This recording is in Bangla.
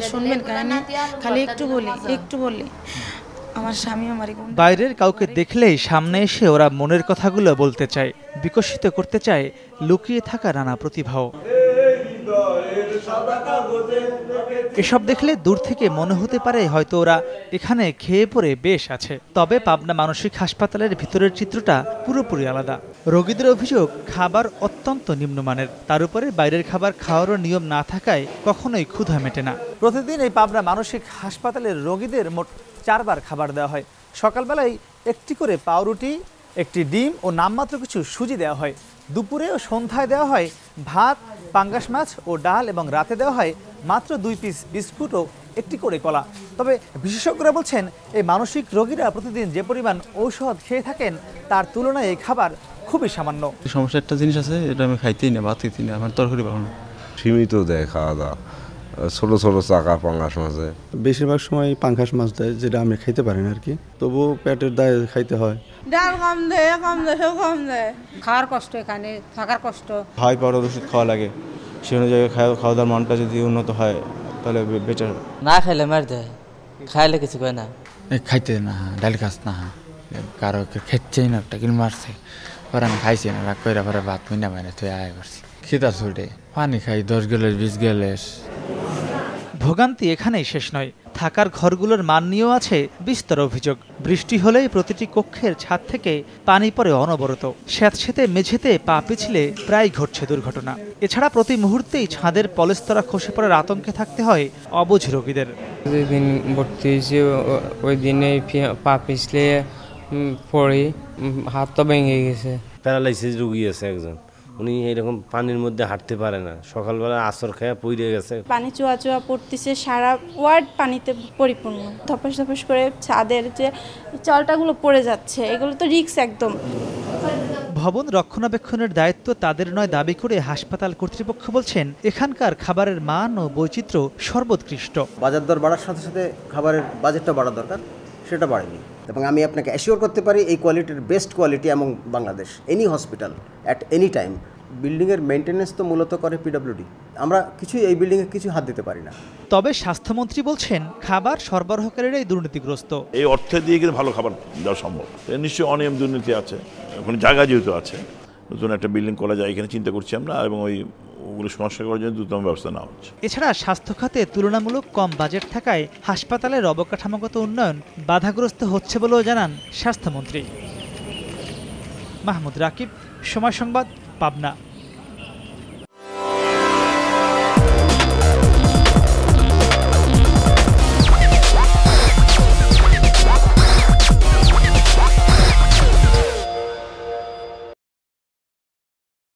আবার শুনবেন কারণ খালি একটু বলি একটু বলি আমার স্বামী আমার বাইরের কাউকে দেখলেই সামনে এসে ওরা মনের কথাগুলো বলতে চায় বিকশিত করতে চায় লুকিয়ে থাকা নানা প্রতিভাও এসব দেখলে দূর থেকে মনে হতে পারে হয়তো ওরা এখানে খেয়ে পড়ে বেশ আছে তবে পাবনা মানসিক হাসপাতালের ভিতরের চিত্রটা পুরোপুরি আলাদা রোগীদের অভিযোগ খাবার অত্যন্ত নিম্নমানের তার উপরে বাইরের খাবার খাওয়ারও নিয়ম না থাকায় কখনোই ক্ষুধা মেটে না প্রতিদিন এই পাবনা মানসিক হাসপাতালের রোগীদের মোট চারবার খাবার দেওয়া হয় সকালবেলায় একটি করে পাউরুটি একটি ডিম ও নামমাত্র কিছু সুজি দেওয়া হয় দুপুরে ও সন্ধ্যায় দেওয়া হয় ভাত পাঙ্গাস মাছ ও ডাল এবং রাতে দেওয়া হয় মাত্র দুই পিস বিস্কুট ও একটি করে কলা তবে বিশেষজ্ঞরা বলছেন এই মানসিক রোগীরা প্রতিদিন যে পরিমাণ ঔষধ খেয়ে থাকেন তার তুলনায় এই খাবার খুবই সামান্য সমস্যা একটা জিনিস আছে এটা আমি খাইতেই না ভাত খাইতেই না আমার তরকারি ভালো না সীমিত দেয় খাওয়া দাওয়া ছোট ছোট চাকা পাঙ্গাস মাছে বেশিরভাগ সময় পাঙ্গাস মাছ দেয় যেটা আমি খাইতে পারি না আর কি তবু পেটের দায় খাইতে হয় ডাল কম দেয় কম দেয় কম দেয় খাওয়ার কষ্ট এখানে থাকার কষ্ট হাই পাওয়ার ওষুধ খাওয়া লাগে সে অনুযায়ী খাওয়া খাওয়া দাওয়ার মানটা যদি উন্নত হয় তাহলে বেটার না খাইলে মার দেয় খাইলে কিছু কয় না খাইতে না ডাল খাস না কারো খেচ্ছেই না একটা কিন্তু মারছে পরান খাইছি না রাগ করে পরে ভাত মিনা মানে তুই আয় করছি খিদা ছুটে পানি খাই দশ গেলের বিশ গেলের ভোগান্তি এখানেই শেষ নয় থাকার ঘরগুলোর মান নিয়েও আছে বিস্তর অভিযোগ বৃষ্টি হলেই প্রতিটি কক্ষের ছাদ থেকে পানি পড়ে অনবরত স্যাঁতস্যাঁতে মেঝেতে পা পিছলে প্রায় ঘটছে দুর্ঘটনা এছাড়া প্রতি মুহূর্তেই ছাদের পলেস্তরা খসে পড়ার আতঙ্কে থাকতে হয় অবুঝ রোগীদের ভর্তি ওই দিনে পা পিছলে পড়ি হাত তো ভেঙে গেছে প্যারালাইসিস রুগী আছে একজন উনি এরকম পানির মধ্যে হাঁটতে পারে না সকালবেলা আসর খেয়ে পড়ে গেছে পানি চুয়া চুয়া পড়তেছে সারা ওয়ার্ড পানিতে পরিপূর্ণ ধপাস ধপাস করে ছাদের যে চলটাগুলো পড়ে যাচ্ছে এগুলো তো রিক্স একদম ভবন রক্ষণাবেক্ষণের দায়িত্ব তাদের নয় দাবি করে হাসপাতাল কর্তৃপক্ষ বলছেন এখানকার খাবারের মান ও বৈচিত্র্য সর্বোৎকৃষ্ট বাজার দর বাড়ার সাথে সাথে খাবারের বাজেটটা বাড়া দরকার সেটা বাড়েনি এবং আমি আপনাকে অ্যাসিওর করতে পারি এই কোয়ালিটির বেস্ট কোয়ালিটি এবং Bangladesh any hospital at any time বিল্ডিংয়ের মেনটেন্যান্স তো মূলত করে পিডব্লিউডি আমরা কিছুই এই বিল্ডিংয়ে কিছু হাত দিতে পারি না তবে স্বাস্থ্যমন্ত্রী বলছেন খাবার সরবরাহকারীরাই দুর্নীতিগ্রস্ত এই অর্থে দিয়ে কিন্তু ভালো খাবার দেওয়া সম্ভব নিশ্চয়ই অনিয়ম দুর্নীতি আছে এখন জায়গা যেহেতু আছে নতুন একটা বিল্ডিং করা যায় এখানে চিন্তা করছি আমরা এবং ওই ওগুলো সমস্যা করার জন্য দ্রুততম ব্যবস্থা নেওয়া হচ্ছে এছাড়া স্বাস্থ্য খাতে তুলনামূলক কম বাজেট থাকায় হাসপাতালের অবকাঠামোগত উন্নয়ন বাধাগ্রস্ত হচ্ছে বলেও জানান স্বাস্থ্যমন্ত্রী মাহমুদ রাকিব সময় সংবাদ পাবনা